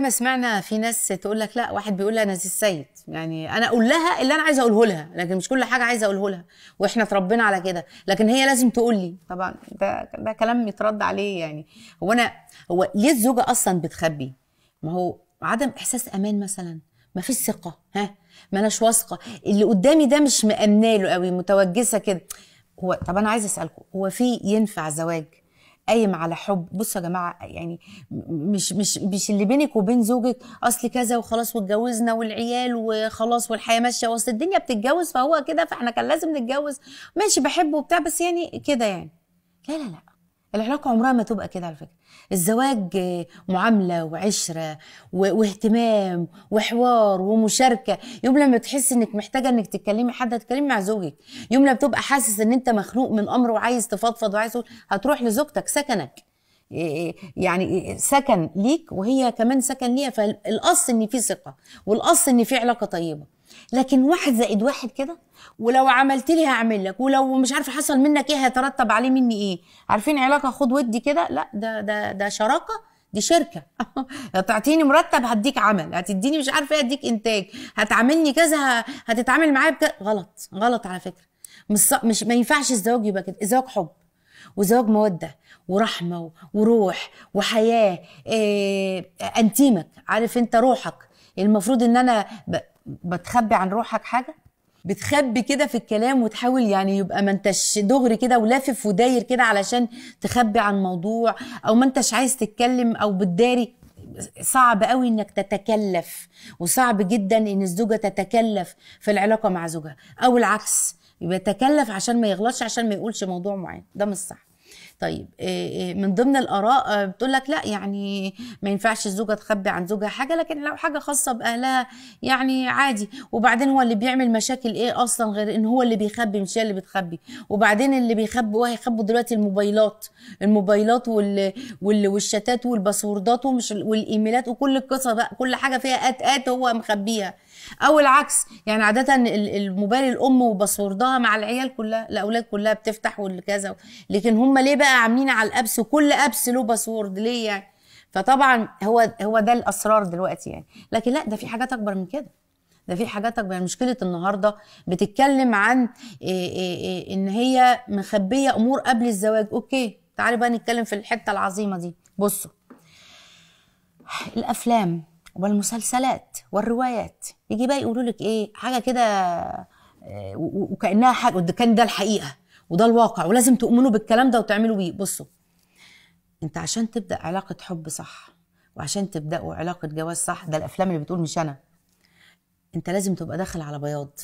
ما سمعنا في ناس تقول لك لا واحد بيقول لها انا زي السيد يعني انا اقول لها اللي انا عايزه اقوله لها لكن مش كل حاجه عايزه اقوله لها واحنا اتربينا على كده لكن هي لازم تقول لي طبعا ده ده كلام يترد عليه يعني هو انا هو ليه الزوجه اصلا بتخبي ما هو عدم احساس امان مثلا ما فيش ثقه ها ما اناش واثقه اللي قدامي ده مش مامناله قوي متوجسه كده هو طب انا عايزه اسالكم هو في ينفع زواج قايم على حب بصوا يا جماعه يعني مش مش مش اللي بينك وبين زوجك اصل كذا وخلاص واتجوزنا والعيال وخلاص والحياه ماشيه واصل الدنيا بتتجوز فهو كده فاحنا كان لازم نتجوز ماشي بحبه وبتاع بس يعني كده يعني لا لا لا العلاقه عمرها ما تبقى كده على فكره الزواج معامله وعشره واهتمام وحوار ومشاركه يوم لما تحس انك محتاجه انك تتكلمي حد هتتكلمي مع زوجك يوم لما تبقى حاسس ان انت مخنوق من امر وعايز تفضفض وعايز تقول هتروح لزوجتك سكنك إيه، إيه، يعني سكن ليك وهي كمان سكن ليها فالاصل ان في ثقه والاصل ان في علاقه طيبه لكن واحد زائد واحد كده ولو عملت لي هعمل لك ولو مش عارفه حصل منك ايه هيترتب عليه مني ايه عارفين علاقه خد ودي كده لا ده ده ده شراكه دي شركه هتعطيني مرتب هديك عمل هتديني مش عارفه ايه هديك انتاج هتعاملني كذا هتتعامل معايا بك... غلط غلط على فكره مش مش ما ينفعش الزواج يبقى كده الزواج حب وزواج موده ورحمه وروح وحياه إيه انتيمك عارف انت روحك المفروض ان انا ب... بتخبي عن روحك حاجه بتخبي كده في الكلام وتحاول يعني يبقى ما انتش دغري كده ولافف وداير كده علشان تخبي عن موضوع او ما انتش عايز تتكلم او بتداري صعب قوي انك تتكلف وصعب جدا ان الزوجه تتكلف في العلاقه مع زوجها او العكس يبقى تكلف عشان ما يغلطش عشان ما يقولش موضوع معين ده مش صح طيب آه، آه، من ضمن الاراء آه، بتقول لك لا يعني ما ينفعش الزوجه تخبي عن زوجها حاجه لكن لو حاجه خاصه باهلها يعني عادي وبعدين هو اللي بيعمل مشاكل ايه اصلا غير ان هو اللي بيخبي مش هي اللي بتخبي وبعدين اللي بيخبي وهيخبوا دلوقتي الموبايلات الموبايلات وال... وال... والشتات والباسوردات ومش والايميلات وكل القصه بقى كل حاجه فيها ات ات هو مخبيها او العكس يعني عاده الموبايل الام وباسوردها مع العيال كلها الاولاد كلها بتفتح والكذا لكن هم ليه بقى بقى عاملين على الابس وكل ابس له باسورد ليه يعني فطبعا هو هو ده الاسرار دلوقتي يعني لكن لا ده في حاجات اكبر من كده ده في حاجات اكبر يعني مشكله النهارده بتتكلم عن إيه إيه إيه ان هي مخبيه امور قبل الزواج اوكي تعالي بقى نتكلم في الحته العظيمه دي بصوا الافلام والمسلسلات والروايات يجي بقى يقولوا لك ايه حاجه كده آه، وكانها حاجه كان ده الحقيقه وده الواقع ولازم تؤمنوا بالكلام ده وتعملوا بيه بصوا انت عشان تبدا علاقه حب صح وعشان تبداوا علاقه جواز صح ده الافلام اللي بتقول مش انا انت لازم تبقى داخل على بياض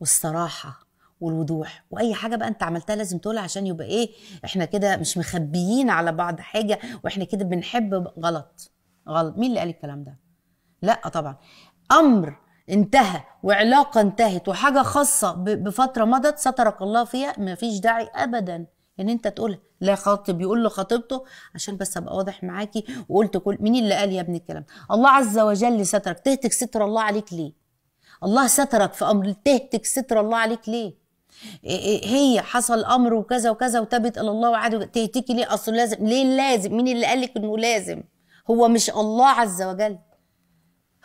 والصراحه والوضوح واي حاجه بقى انت عملتها لازم تقولها عشان يبقى ايه احنا كده مش مخبيين على بعض حاجه واحنا كده بنحب غلط غلط مين اللي قال الكلام ده لا طبعا امر انتهى وعلاقة انتهت وحاجة خاصة بفترة مضت سترك الله فيها مفيش داعي أبدا إن يعني أنت تقولها لا خاطب يقول لخطيبته عشان بس أبقى واضح معاكي وقلت كل مين اللي قال يا ابني الكلام الله عز وجل سترك تهتك ستر الله عليك ليه الله سترك في أمر تهتك ستر الله عليك ليه هي حصل امر وكذا وكذا وتابت الى الله وعاد تهتكي ليه اصل لازم ليه لازم مين اللي قالك انه لازم هو مش الله عز وجل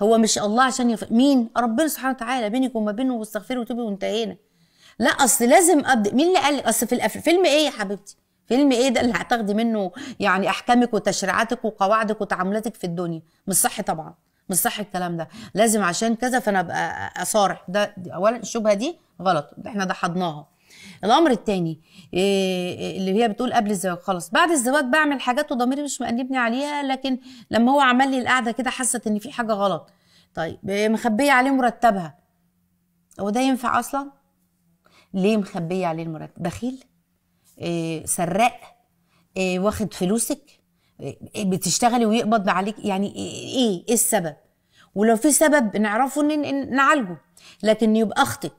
هو مش الله عشان يف... مين ربنا سبحانه وتعالى بينك وما بينه واستغفري وتوبي وانتهينا لا اصل لازم ابدا مين اللي قال لك اصل في الأف... فيلم ايه يا حبيبتي فيلم ايه ده اللي هتاخدي منه يعني احكامك وتشريعاتك وقواعدك وتعاملاتك في الدنيا مش صح طبعا مش صح الكلام ده لازم عشان كذا فانا ابقى اصارح ده اولا الشبهه دي غلط احنا ضحضناها الامر الثاني آه، آه، اللي هي بتقول قبل الزواج خلاص بعد الزواج بعمل حاجات وضميري مش مأنبني عليها لكن لما هو عمل لي القعده كده حست ان في حاجه غلط طيب آه، مخبيه عليه مرتبها هو ده ينفع اصلا ليه مخبيه عليه المرتب بخيل إيه سراق إيه واخد فلوسك إيه بتشتغلي ويقبض عليك يعني إيه،, ايه ايه السبب ولو في سبب نعرفه إن نعالجه لكن يبقى اختك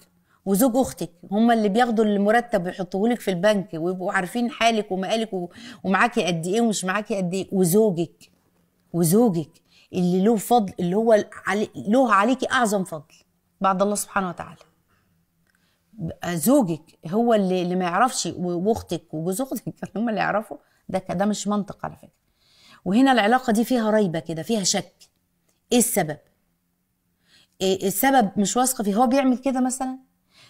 وزوج اختك هم اللي بياخدوا المرتب ويحطوه لك في البنك ويبقوا عارفين حالك ومقالك ومعاكي قد ايه ومش معاكي قد ايه وزوجك وزوجك اللي له فضل اللي هو علي له عليكي اعظم فضل بعد الله سبحانه وتعالى زوجك هو اللي, اللي ما يعرفش واختك وجوز اختك هم اللي يعرفوا ده ده مش منطق على فكره وهنا العلاقه دي فيها ريبه كده فيها شك ايه السبب إيه السبب مش واثقه فيه هو بيعمل كده مثلا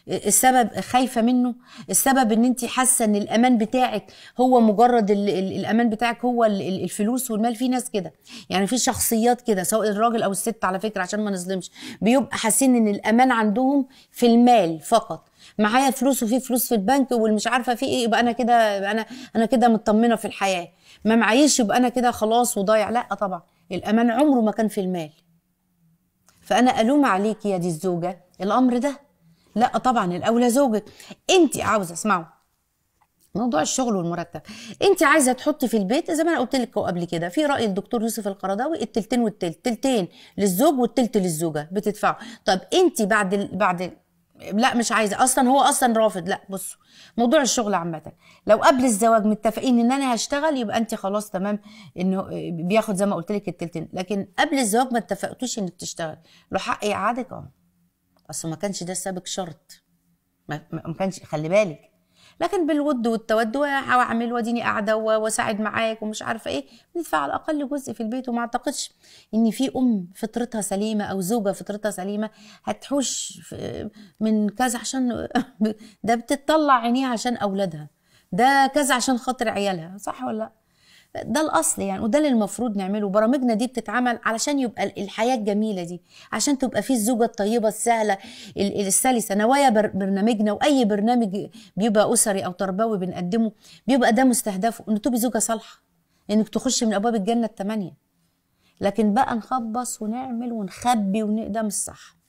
السبب خايفه منه السبب ان انت حاسه ان الامان بتاعك هو مجرد الامان بتاعك هو الفلوس والمال في ناس كده يعني في شخصيات كده سواء الراجل او الست على فكره عشان ما نظلمش بيبقى حاسين ان الامان عندهم في المال فقط معايا فلوس وفي فلوس في البنك والمش عارفه في ايه يبقى انا كده يبقى انا انا كده مطمنه في الحياه ما معيش يبقى انا كده خلاص وضايع لا طبعا الامان عمره ما كان في المال فانا الوم عليك يا دي الزوجه الامر ده لا طبعا الاولى زوجك انت عاوزه اسمعوا موضوع الشغل والمرتب انت عايزه تحطي في البيت زي ما انا قلت لك قبل كده في راي الدكتور يوسف القرضاوي التلتين والتلت تلتين للزوج والتلت للزوجه بتدفعوا طب انت بعد ال... بعد ال... لا مش عايزه اصلا هو اصلا رافض لا بصوا موضوع الشغل عامه لو قبل الزواج متفقين ان انا هشتغل يبقى انت خلاص تمام انه بياخد زي ما قلت لك التلتين لكن قبل الزواج ما اتفقتوش انك تشتغل له حق يقعدك اه اصل ما كانش ده سابق شرط ما كانش خلي بالك لكن بالود والتود واعمل واديني قاعده واساعد معاك ومش عارفه ايه بندفع على الاقل جزء في البيت وما اعتقدش ان في ام فطرتها سليمه او زوجه فطرتها سليمه هتحوش من كذا عشان ده بتطلع عينيها عشان اولادها ده كذا عشان خاطر عيالها صح ولا لا ده الاصل يعني وده اللي المفروض نعمله برامجنا دي بتتعمل علشان يبقى الحياه الجميله دي عشان تبقى فيه الزوجه الطيبه السهله السلسه نوايا برنامجنا واي برنامج بيبقى اسري او تربوي بنقدمه بيبقى ده مستهدفه ان تبقي زوجه صالحه انك تخش من ابواب الجنه الثمانيه لكن بقى نخبص ونعمل ونخبي ون... ده مش صح